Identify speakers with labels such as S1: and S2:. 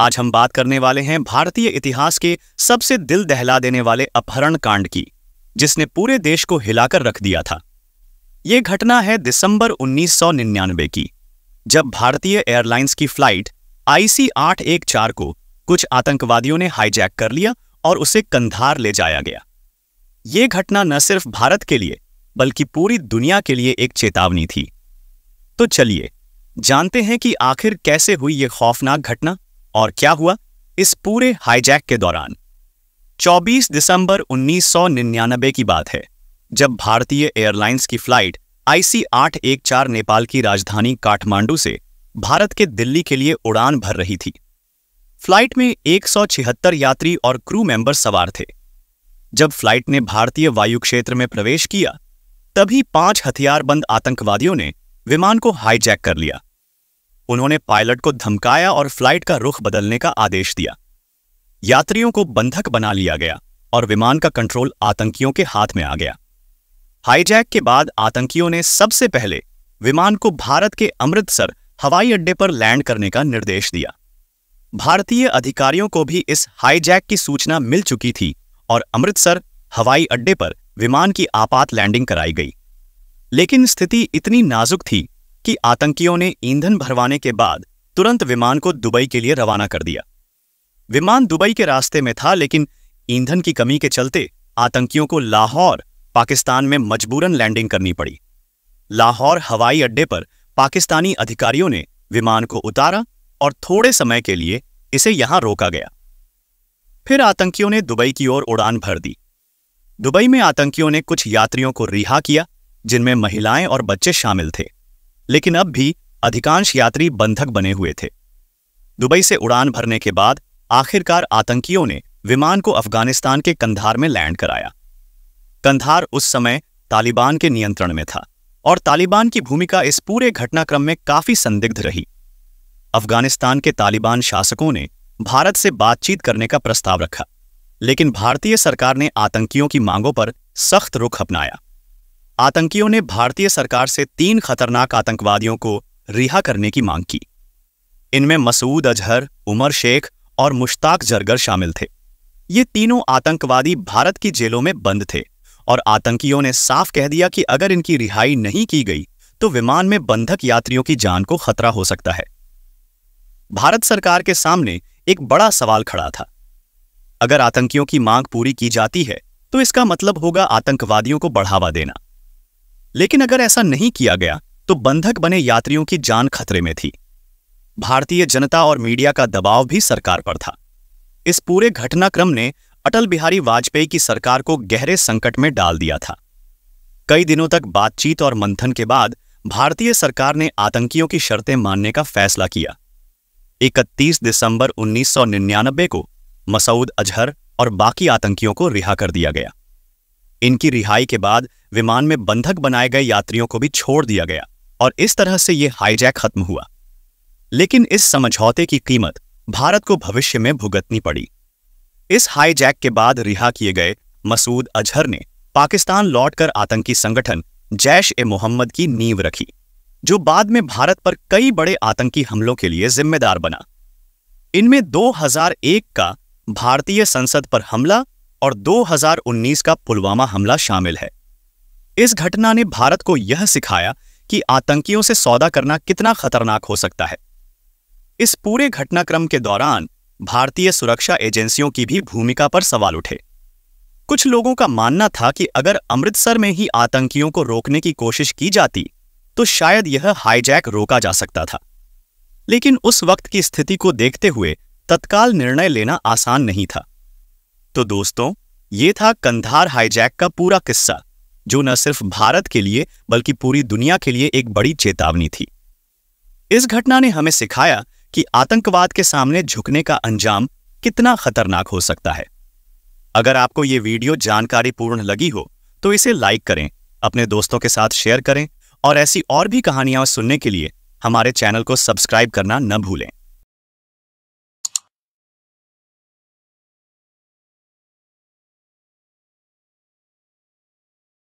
S1: आज हम बात करने वाले हैं भारतीय इतिहास के सबसे दिल दहला देने वाले अपहरण कांड की जिसने पूरे देश को हिलाकर रख दिया था ये घटना है दिसंबर 1999 की जब भारतीय एयरलाइंस की फ्लाइट आईसी चार को कुछ आतंकवादियों ने हाईजैक कर लिया और उसे कंधार ले जाया गया ये घटना न सिर्फ भारत के लिए बल्कि पूरी दुनिया के लिए एक चेतावनी थी तो चलिए जानते हैं कि आखिर कैसे हुई ये खौफनाक घटना और क्या हुआ इस पूरे हाईजैक के दौरान 24 दिसंबर 1999 की बात है जब भारतीय एयरलाइंस की फ्लाइट आईसी 814 नेपाल की राजधानी काठमांडू से भारत के दिल्ली के लिए उड़ान भर रही थी फ्लाइट में एक यात्री और क्रू मेंबर सवार थे जब फ्लाइट ने भारतीय वायु क्षेत्र में प्रवेश किया तभी पांच हथियारबंद आतंकवादियों ने विमान को हाईजैक कर लिया उन्होंने पायलट को धमकाया और फ्लाइट का रुख बदलने का आदेश दिया यात्रियों को बंधक बना लिया गया और विमान का कंट्रोल आतंकियों के हाथ में आ गया हाईजैक के बाद आतंकियों ने सबसे पहले विमान को भारत के अमृतसर हवाई अड्डे पर लैंड करने का निर्देश दिया भारतीय अधिकारियों को भी इस हाईजैक की सूचना मिल चुकी थी और अमृतसर हवाई अड्डे पर विमान की आपात लैंडिंग कराई गई लेकिन स्थिति इतनी नाजुक थी कि आतंकियों ने ईंधन भरवाने के बाद तुरंत विमान को दुबई के लिए रवाना कर दिया विमान दुबई के रास्ते में था लेकिन ईंधन की कमी के चलते आतंकियों को लाहौर पाकिस्तान में मजबूरन लैंडिंग करनी पड़ी लाहौर हवाई अड्डे पर पाकिस्तानी अधिकारियों ने विमान को उतारा और थोड़े समय के लिए इसे यहां रोका गया फिर आतंकियों ने दुबई की ओर उड़ान भर दी दुबई में आतंकियों ने कुछ यात्रियों को रिहा किया जिनमें महिलाएं और बच्चे शामिल थे लेकिन अब भी अधिकांश यात्री बंधक बने हुए थे दुबई से उड़ान भरने के बाद आखिरकार आतंकियों ने विमान को अफगानिस्तान के कंधार में लैंड कराया कंधार उस समय तालिबान के नियंत्रण में था और तालिबान की भूमिका इस पूरे घटनाक्रम में काफी संदिग्ध रही अफगानिस्तान के तालिबान शासकों ने भारत से बातचीत करने का प्रस्ताव रखा लेकिन भारतीय सरकार ने आतंकियों की मांगों पर सख्त रुख अपनाया आतंकियों ने भारतीय सरकार से तीन खतरनाक आतंकवादियों को रिहा करने की मांग की इनमें मसूद अजहर उमर शेख और मुश्ताक जरगर शामिल थे ये तीनों आतंकवादी भारत की जेलों में बंद थे और आतंकियों ने साफ कह दिया कि अगर इनकी रिहाई नहीं की गई तो विमान में बंधक यात्रियों की जान को खतरा हो सकता है भारत सरकार के सामने एक बड़ा सवाल खड़ा था अगर आतंकियों की मांग पूरी की जाती है तो इसका मतलब होगा आतंकवादियों को बढ़ावा देना लेकिन अगर ऐसा नहीं किया गया तो बंधक बने यात्रियों की जान खतरे में थी भारतीय जनता और मीडिया का दबाव भी सरकार पर था इस पूरे घटनाक्रम ने अटल बिहारी वाजपेयी की सरकार को गहरे संकट में डाल दिया था कई दिनों तक बातचीत और मंथन के बाद भारतीय सरकार ने आतंकियों की शर्तें मानने का फैसला किया 31 दिसंबर 1999 को मसूद अजहर और बाकी आतंकियों को रिहा कर दिया गया इनकी रिहाई के बाद विमान में बंधक बनाए गए यात्रियों को भी छोड़ दिया गया और इस तरह से ये हाईजैक खत्म हुआ लेकिन इस समझौते की कीमत भारत को भविष्य में भुगतनी पड़ी इस हाईजैक के बाद रिहा किए गए मसूद अजहर ने पाकिस्तान लौटकर आतंकी संगठन जैश ए मोहम्मद की नींव रखी जो बाद में भारत पर कई बड़े आतंकी हमलों के लिए जिम्मेदार बना इनमें 2001 का भारतीय संसद पर हमला और 2019 का पुलवामा हमला शामिल है इस घटना ने भारत को यह सिखाया कि आतंकियों से सौदा करना कितना खतरनाक हो सकता है इस पूरे घटनाक्रम के दौरान भारतीय सुरक्षा एजेंसियों की भी भूमिका पर सवाल उठे कुछ लोगों का मानना था कि अगर अमृतसर में ही आतंकियों को रोकने की कोशिश की जाती तो शायद यह हाईजैक रोका जा सकता था लेकिन उस वक्त की स्थिति को देखते हुए तत्काल निर्णय लेना आसान नहीं था तो दोस्तों ये था कंधार हाईजैक का पूरा किस्सा जो न सिर्फ भारत के लिए बल्कि पूरी दुनिया के लिए एक बड़ी चेतावनी थी इस घटना ने हमें सिखाया कि आतंकवाद के सामने झुकने का अंजाम कितना खतरनाक हो सकता है अगर आपको ये वीडियो जानकारीपूर्ण लगी हो तो इसे लाइक करें अपने दोस्तों के साथ शेयर करें और ऐसी और भी कहानियां सुनने के लिए हमारे चैनल को सब्सक्राइब करना न भूलें